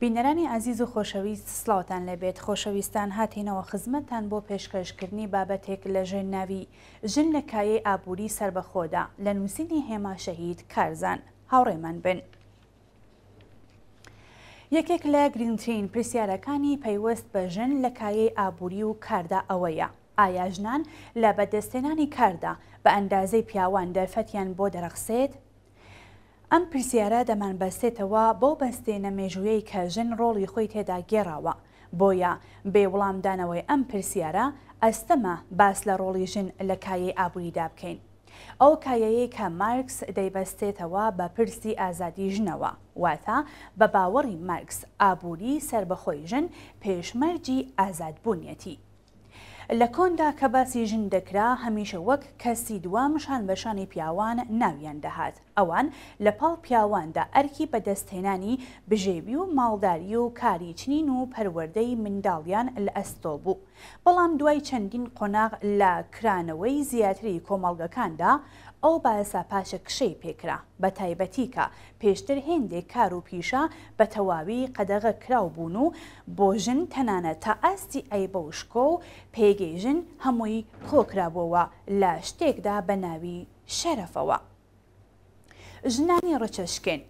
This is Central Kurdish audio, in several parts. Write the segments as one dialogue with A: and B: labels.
A: بینەرانی ئازیز و خۆشەویست سلااوان لەبێت خۆشەویستان هاتینەوە خزمەتتان بۆ پێشکەشکردنی بابەتێک لە ژێن ناوی ژن لە کایەی ئابووری سربەخۆدا لە نووسینی هێماشەهید کارزان هاوڕێمان بن. یەکێک لە گرنگترین پرسیارەکانی پەیوەست بە ژن لە کایەی ئابووری و کاردا ئەوەیە. ئایا ژنان لە بەدەستێنانی کاردا بە ئەندازەی پیاوان دەرفەتیان بۆ دەرەخسێت ئەم پرسیارە دەمان بەستێتەوە بۆ بەستێنە مێژوویەی کە ژن ڕۆڵی خۆی تێدا گێڕاوە بۆیە بێ وڵامدانەوەی ئەم پرسیارە ئەستەمە باس لە ڕۆڵی ژن لە کایەی ئابووریدا بکەین. ئەو کایەیە کە مارکس دەیبەستێتەوە بە پرسی ئازادی ژنەوە واتە بە باوەڕی مارکس ئابووری سربەخۆی ژن پێشمەرجی ئازادبوونیەتی. لە کۆندا کە باسی ژن دەکرا هەمیشە وەک کەسی دوامشان بەشانی پیاوان ناویان دەهات ئەوان لە پاڵ پیاواندا ئەرکی بەدەستهێنانی بژێبی و ماڵداری و کاریچنین و پەروەردەی منداڵیان لە ئەستۆ بوو بەڵام دوای چەندین قۆناغ لە کرانەوەی زیاتری کۆمەڵگەکاندا ئەو باسە پاشە کشەی پێکرا بە تایبەتی کە پێشتر هێندێک کار و پیشە بە تەواوی قەدەغە کراو بوون و بۆ ژن تەنانە تا ئاستی ئەیبە وشکۆ و پێگەیژن هەمووی خۆکرابەوە لە شتێکدا بە ناوی شەرەفەوە. ژنانی ڕچەشکێن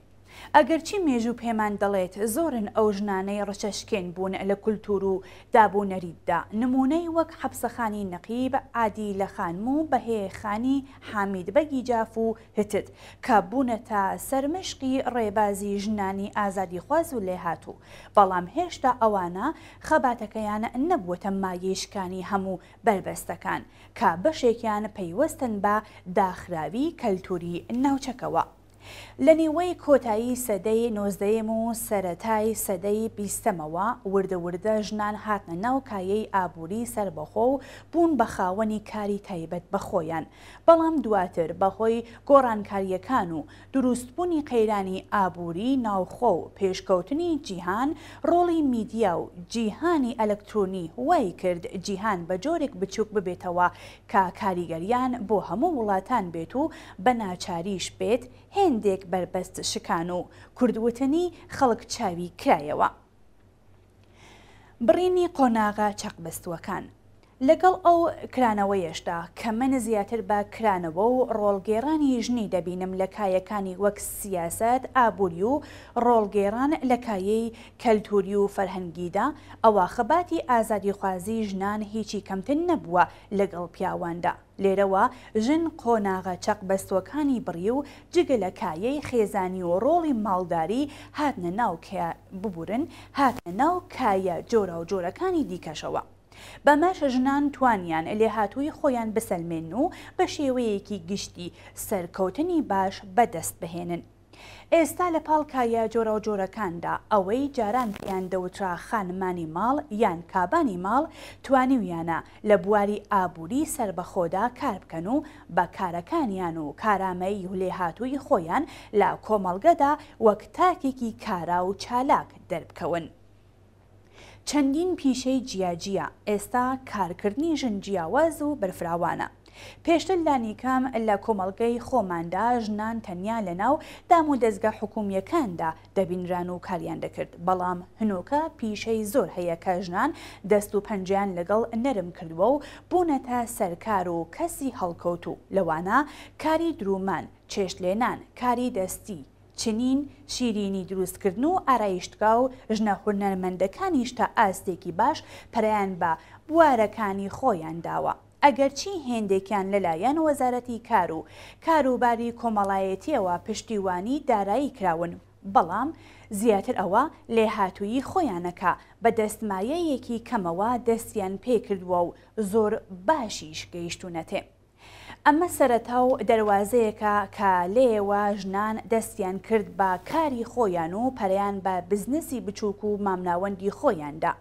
A: ئەگەرچی مێژوو پێمان دەڵێت زۆرن ئەو ژنانەی ڕچەشکێن بوون لە کولتور و دابوونەریدا نمونەی وەک حەبسەخانی نەقیب عادی لە خانم و بەهەیەخانی حامید بەگی جااف و هتت کە بوونەتە سەرمشقی ڕێبازی ژنانی ئازادی خواز و لێهاتوو بەڵام هێشتا ئەوانە خەباتەکەیان نەبووتە ماگەیشکانی هەموو بەربەستەکان کە بەشێکیان پەیوەستن بە داخراوی کەلتوری ناوچەکەەوە. لە نیوەی کۆتایی سەدەی نۆزدەیم و سەتای سەدەی بیستەمەوە وردەوردە ژنان هاتنە ناوکایەی ئابووری سربەخۆ و بوون بە خاوەنی کاری تایبەت بەخۆیان بەڵام دواتر بەهۆی گۆڕانکاریەکان و دروستبوونی قەیرانی ئابووری ناوخۆ و پێشکەوتنی جیهان ڕۆڵی میدیا و جیهانی ئەلەکترۆنی وای کرد جیهان بە جۆرێک بچووک ببێتەوە کا کاریگەریان بۆ هەموو وڵاتان بێت و بە ناچاریش بێت هێ هێندێک بربەست شکان و کوردوتنی خەڵک چاوی کرایەوە. بڕینی قۆناغا چەقبەستوەکان لەگەڵ ئەو کرانەوەی ئێشتا کە منە زیاتر بە کرانەوە و ڕۆڵگێرانی ژنی دەبینم لە کایەکانی وەک سیاست ئابووری و ڕۆڵگێران لە کایەی کەلتوری و فەرهەنگیدا ئەوە خەباتی ئازادی خوازی ژنان هیچی کەمتن نەبووە لەگەڵ پیاواندا. لێرەوە ژن قۆناغە چەق بەستوەکانی بڕی و جگە لە کایەی خێزانی و ڕۆڵی ماڵداری هاتنە ناو ببورن هاتنە ناو کایە جۆرە و جۆرەکانی دیکەشەوە. بەمەش ژنان توانیان لێ هاتووی خۆیان بسەلمێن و بە شێوەیەکی گشتی سەرکەوتنی باش بەدەست بهێنن. ئێستا لە پاڵکایە جۆرە و جۆرەکاندا ئەوەی جاران پێیان دەوترا خانمانی ماڵ یان کابانی ماڵ توانیویانە لە بواری ئابووری سربەخۆدا کار بکەن و بە کارەکانیان و کارامەی هولێهاتووی خۆیان لە کۆمەڵگەدا وەک تاکێکی کارا و چالاک دەربکەون. چەندین پیشەی جیاجیە ئێستا کارکردنی ژنجیاواز و بەرفراوانە. پێشتر لانیکام لە کۆمەڵگەی خۆماندا ژنان تەنیا لەناو دام و دەستگا حکومیەکاندا دەبینران و کاریان دەکرد بەڵام هنۆکە پیشەی زۆر هەیە کە ژنان دەست و پەنجیان لەگەڵ نەرم کردووە و بوونەتە سەرکار و کەسی هەڵکەوت و لەوانە کاری درومان چێشت لێنان کاری دەستی چنین شیرینی دروستکردن و ئارایشتگا و ژنە هونەرمەندەکانیش تا ئاستێکی باش پەریان بە بوارەکانی خۆیان داوە. ئەگەرچی هێندێکیان لەلایەن وەزارەتی کار و کاروباری کۆمەڵایەتیەوە پشتیوانی دارایی کراون بەڵام زیاتر ئەوە لێ هاتووی خۆیانەکە بە دەستمایەیەکی کەمەوە دەستیان پێکردووە و زۆر باشیش گەیشتونەتێ. ئەمە سەرەتا و دەواازەیەکە کە لێەوە ژنان دەستیان کرد بە کاری خۆیان و پەریان بە بزنسی بچووک و مامناوەندی خۆیاندا.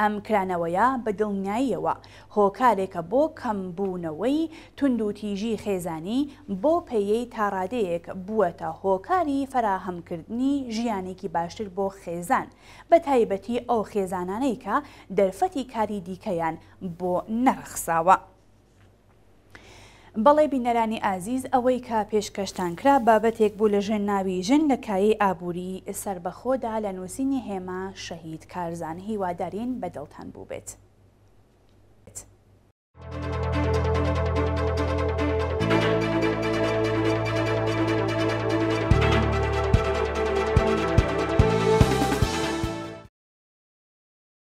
A: ئەم کرانەوەیە بە دڵنیاییەوە هۆکارێکە بۆ کەمبوونەوەی توندوتیژی خێزانی بۆ پێیەی تاڕادەیەک بووەتە هۆکاری فراهەمکردنی ژیانێکی باشتر بۆ خێزان بە تایبەتی ئەو خێزانانەی کە دەرفەتی کاری دیکەیان بۆ نەرخساوە. بەڵێ بینەرانی ئازیز ئەوەی کا پێشکەشتان کرا بابەتێک بوو لە ژێن ناوی ژن لە کایی ئابووری سربەخۆدا لە نووسینی هێما شەهید کارزان هیوادارین بەدڵتان بوو بێت.